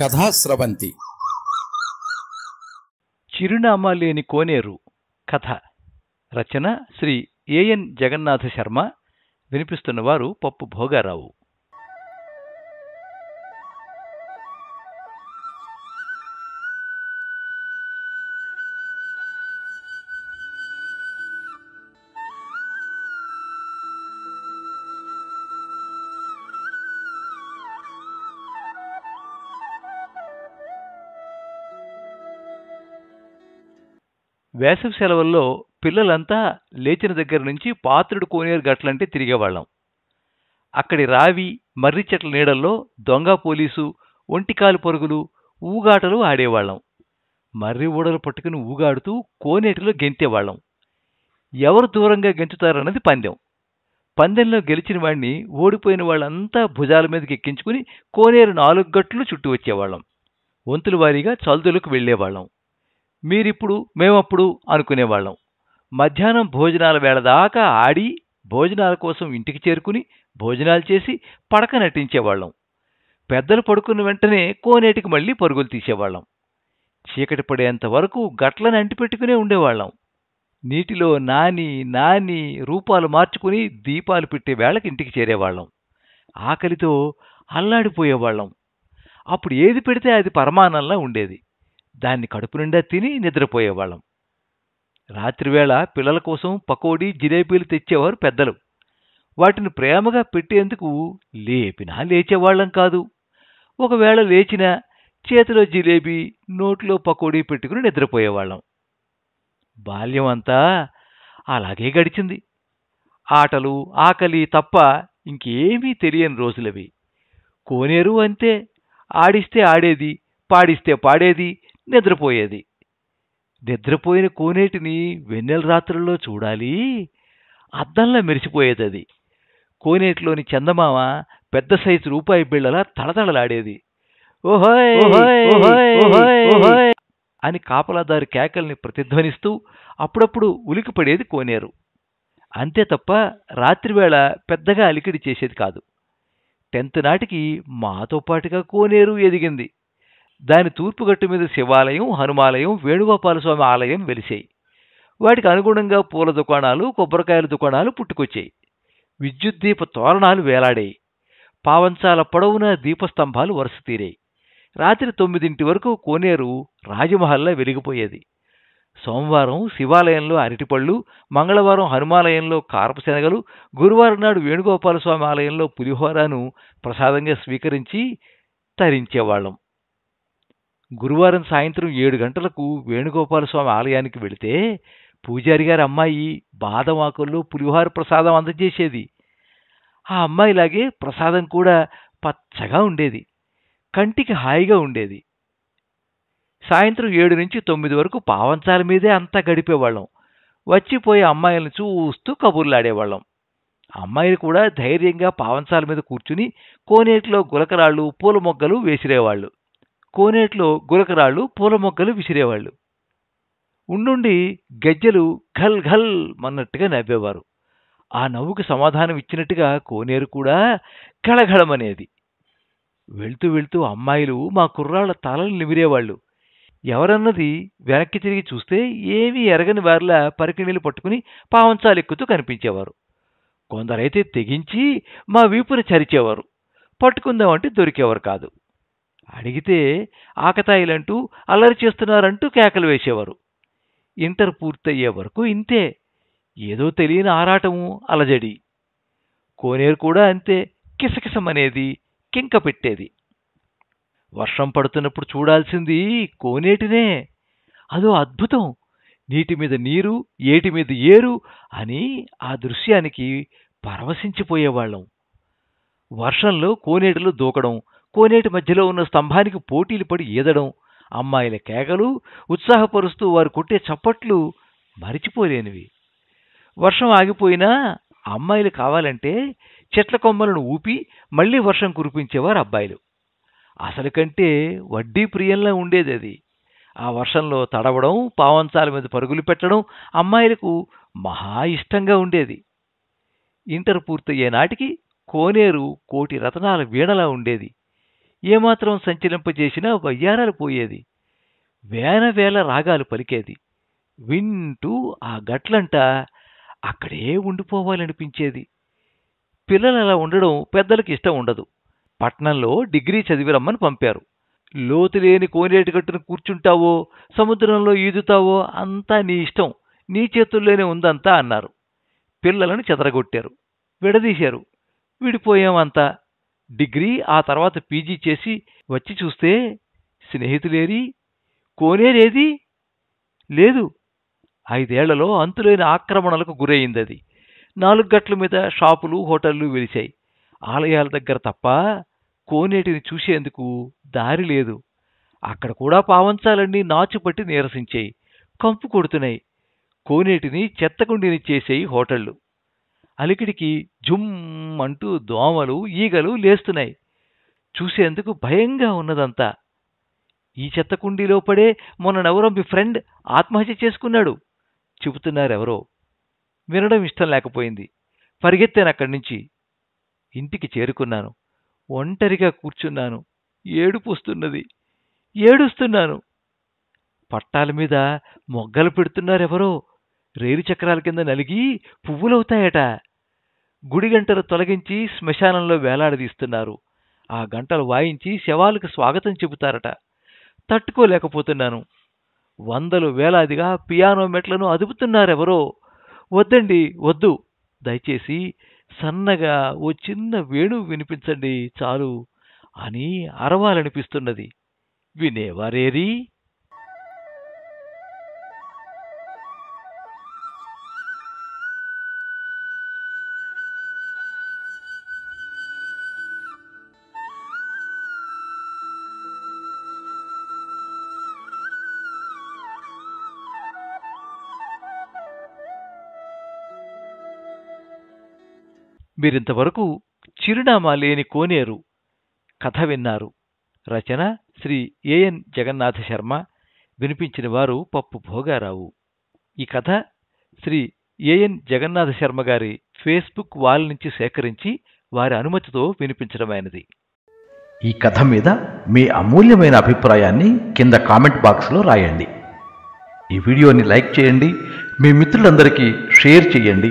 కథాశ్రవంతి చిరునామా లేని కోనేరు కథ రచన శ్రీ ఏఎన్ జగన్నాథ శర్మ వినిపిస్తున్నవారు పప్పు భోగారావు వేసవి సెలవుల్లో పిల్లలంతా లేచిన దగ్గర నుంచి పాత్రుడు కోనేరు గట్లంటే తిరిగేవాళ్ళం అక్కడి రావి మర్రి చెట్ల నీడల్లో దొంగ పోలీసు ఒంటికాలు పరుగులు ఊగాటలు ఆడేవాళ్ళం మర్రి ఊడలు పట్టుకుని ఊగాడుతూ కోనేటిలో గెంతేవాళ్ళం ఎవరు దూరంగా గెంచుతారన్నది పందెం పందెంలో గెలిచిన వాడిని ఓడిపోయిన వాళ్ళంతా భుజాల మీదకి ఎక్కించుకుని కోనేరు నాలుగు గట్లు చుట్టూ వచ్చేవాళ్ళం వంతుల వారీగా చల్దులకు వెళ్ళేవాళ్ళం మీరిప్పుడు మేమప్పుడు అనుకునేవాళ్ళం మధ్యాహ్నం భోజనాల వేళ దాకా ఆడి భోజనాల కోసం ఇంటికి చేరుకుని భోజనాలు చేసి పడక నటించేవాళ్ళం పెద్దలు పడుకున్న వెంటనే కోనేటికి మళ్ళీ పరుగులు తీసేవాళ్ళం చీకటి పడేంత వరకు గట్లను అంటిపెట్టుకునే ఉండేవాళ్ళం నీటిలో నాని నాని రూపాలు మార్చుకుని దీపాలు పెట్టే వేళకి ఇంటికి చేరేవాళ్ళం ఆకలితో అల్లాడిపోయేవాళ్ళం అప్పుడు ఏది పెడితే అది పరమానంలా ఉండేది దాన్ని కడుపు నిండా తిని నిద్రపోయేవాళ్ళం రాత్రివేళ పిల్లల కోసం పకోడీ జిలేబీలు తెచ్చేవారు పెద్దలు వాటిని ప్రేమగా పెట్టేందుకు లేపినా లేచేవాళ్లం కాదు ఒకవేళ లేచిన చేతిలో జిలేబీ నోట్లో పకోడీ పెట్టుకుని నిద్రపోయేవాళ్ళం బాల్యం అంతా అలాగే గడిచింది ఆటలు ఆకలి తప్ప ఇంకేమీ తెలియని రోజులవి కోనేరు అంతే ఆడిస్తే ఆడేది పాడిస్తే పాడేది నిద్రపోయేది నిద్రపోయిన కోనేటిని వెన్నెల రాత్రుల్లో చూడాలి అద్దంలా మెరిసిపోయేది అది కోనేటిలోని చందమామ పెద్ద సైజు రూపాయి బిళ్ళలా తడతడలాడేది ఓహోయ్ అని కాపలాదారు కేకల్ని ప్రతిధ్వనిస్తూ అప్పుడప్పుడు ఉలికిపడేది కోనేరు అంతే తప్ప రాత్రివేళ పెద్దగా అలికిడి చేసేది కాదు టెన్త్ నాటికి మాతో పాటుగా కోనేరు ఎదిగింది దాని తూర్పుగట్టు మీద శివాలయం హనుమాలయం వేణుగోపాలస్వామి ఆలయం వెలిసాయి వాటికి అనుగుణంగా పూల దుకాణాలు కొబ్బరికాయల దుకాణాలు పుట్టుకొచ్చాయి విద్యుత్ దీప తోరణాలు వేలాడాయి పావంచాల పొడవున దీపస్తంభాలు వరుస తీరాయి రాత్రి తొమ్మిదింటి వరకు కోనేరు రాజమహల్లా వెలిగిపోయేది సోమవారం శివాలయంలో అరటిపళ్ళు మంగళవారం హనుమాలయంలో కార్పశనగలు గురువారం నాడు వేణుగోపాలస్వామి ఆలయంలో పులిహోరాను ప్రసాదంగా స్వీకరించి తరించేవాళ్ళం గురువారం సాయంత్రం ఏడు గంటలకు వేణుగోపాలస్వామి ఆలయానికి వెళితే పూజారి గారి అమ్మాయి బాదం ఆకుల్లో పులిహోర ప్రసాదం అందజేసేది ఆ అమ్మాయిలాగే ప్రసాదం కూడా పచ్చగా ఉండేది కంటికి హాయిగా ఉండేది సాయంత్రం ఏడు నుంచి తొమ్మిది వరకు పావంచాల మీదే అంతా గడిపేవాళ్ళం వచ్చిపోయే అమ్మాయిలను చూస్తూ కబుర్లాడేవాళ్ళం అమ్మాయిలు కూడా ధైర్యంగా పావంచాల మీద కూర్చుని కోనేటిలో గులకరాళ్ళు పూల మొగ్గలు వేసిరేవాళ్ళు కోనేట్లో గురకరాళ్ళు పూల మొగ్గలు విసిరేవాళ్ళు ఉండుండి గజ్జలు ఘల్ ఘల్ అన్నట్టుగా నవ్వేవారు ఆ నవ్వుకు సమాధానం ఇచ్చినట్టుగా కోనేరు కూడా కళఘళమనేది వెళ్తూ వెళ్తూ అమ్మాయిలు మా కుర్రాళ్ళ తలలు నిమిరేవాళ్ళు ఎవరన్నది వెనక్కి తిరిగి చూస్తే ఏమీ ఎరగని వారిలా పరికిణీలు పట్టుకుని పావంచాలెక్కుతూ కనిపించేవారు కొందరైతే తెగించి మా వీపుని చరిచేవారు పట్టుకుందామంటే దొరికేవారు కాదు అడిగితే ఆకతాయిలంటూ అల్లరి చేస్తున్నారంటూ కేకలు వేసేవారు ఇంటర్ పూర్తయ్యే వరకు ఇంతే ఏదో తెలియని ఆరాటము అలజడి కోనేరు కూడా అంతే కిసకిసమనేది కింక పెట్టేది వర్షం పడుతున్నప్పుడు చూడాల్సింది కోనేటినే అదో అద్భుతం నీటి మీద నీరు ఏటి మీద ఏరు అని ఆ దృశ్యానికి పరవశించిపోయేవాళ్ళం వర్షంలో కోనేటిలో దూకడం కోనేటి మధ్యలో ఉన్న స్తంభానికి పోటీలు పడి ఈదడం అమ్మాయిల కేకలు ఉత్సాహపరుస్తూ వారు కొట్టే చప్పట్లు మరిచిపోలేనివి వర్షం ఆగిపోయినా అమ్మాయిలు కావాలంటే చెట్ల కొమ్మలను ఊపి మళ్ళీ వర్షం కురిపించేవారు అబ్బాయిలు అసలు కంటే వడ్డీ ప్రియంలా ఉండేది అది ఆ వర్షంలో తడవడం పావంచాల మీద పరుగులు పెట్టడం అమ్మాయిలకు మహా ఇష్టంగా ఉండేది ఇంటర్ పూర్తయ్యే నాటికి కోనేరు కోటి రతనాల వీణలా ఉండేది ఏమాత్రం సంచలింపజేసినా వయ్యారాలు పోయేది వేల రాగాలు పలికేది వింటూ ఆ గట్లంట అక్కడే ఉండిపోవాలనిపించేది పిల్లలు అలా ఉండడం పెద్దలకి ఇష్టం ఉండదు పట్నంలో డిగ్రీ చదివిరమ్మని పంపారు లోతులేని కోనేటి గట్టును కూర్చుంటావో సముద్రంలో ఈదుతావో అంతా నీ ఇష్టం నీ చేతుల్లోనే ఉందంతా అన్నారు పిల్లలను చెదరగొట్టారు విడదీశారు విడిపోయామంతా డిగ్రీ ఆ తర్వాత పీజీ చేసి వచ్చి చూస్తే స్నేహితులేరి కోనేరేది లేదు ఐదేళ్లలో అంతులేని ఆక్రమణలకు గురైంది అది నాలుగు గట్ల మీద షాపులు హోటళ్లు వెలిశాయి ఆలయాల దగ్గర తప్ప కోనేటిని చూసేందుకు దారి లేదు అక్కడ కూడా పావంచాలన్నీ నాచుపట్టి నీరసించాయి కంపు కొడుతున్నాయి కోనేటిని చెత్తకుండిని చేసేయి హోటళ్ళు అలికిడికి జుమ్ అంటూ దోమలు ఈగలు లేస్తున్నాయి చూసేందుకు భయంగా ఉన్నదంతా ఈ చెత్త కుండీలో పడే మొన్ననెవరో మీ ఫ్రెండ్ ఆత్మహత్య చేసుకున్నాడు చెబుతున్నారెవరో వినడం ఇష్టం లేకపోయింది పరిగెత్తాను అక్కడి నుంచి ఇంటికి చేరుకున్నాను ఒంటరిగా కూర్చున్నాను ఏడుపుస్తున్నది ఏడుస్తున్నాను పట్టాల మీద మొగ్గలు పెడుతున్నారెవరో రేరు చక్రాల కింద నలిగి పువ్వులవుతాయట గుడి గంటలు తొలగించి శ్మశానంలో వేలాడదీస్తున్నారు ఆ గంటలు వాయించి శవాలకు స్వాగతం చెబుతారట తట్టుకోలేకపోతున్నాను వందలు వేలాదిగా పియానో మెట్లను అదుపుతున్నారెవరో వద్దండి వద్దు దయచేసి సన్నగా ఓ చిన్న వేణువు వినిపించండి చాలు అని అరవాలనిపిస్తున్నది వినేవారేరీ మీరింతవరకు చిరునామా లేని కోనేరు కథ విన్నారు రచన శ్రీ ఏఎన్ జగన్నాథ శర్మ వినిపించిన వారు పప్పు భోగారావు ఈ కథ శ్రీ ఏఎన్ జగన్నాథ శర్మ గారి ఫేస్బుక్ వాల్ నుంచి సేకరించి వారి అనుమతితో వినిపించడమైనది ఈ కథ మీద మీ అమూల్యమైన అభిప్రాయాన్ని కింద కామెంట్ బాక్స్లో రాయండి ఈ వీడియోని లైక్ చేయండి మీ మిత్రులందరికీ షేర్ చేయండి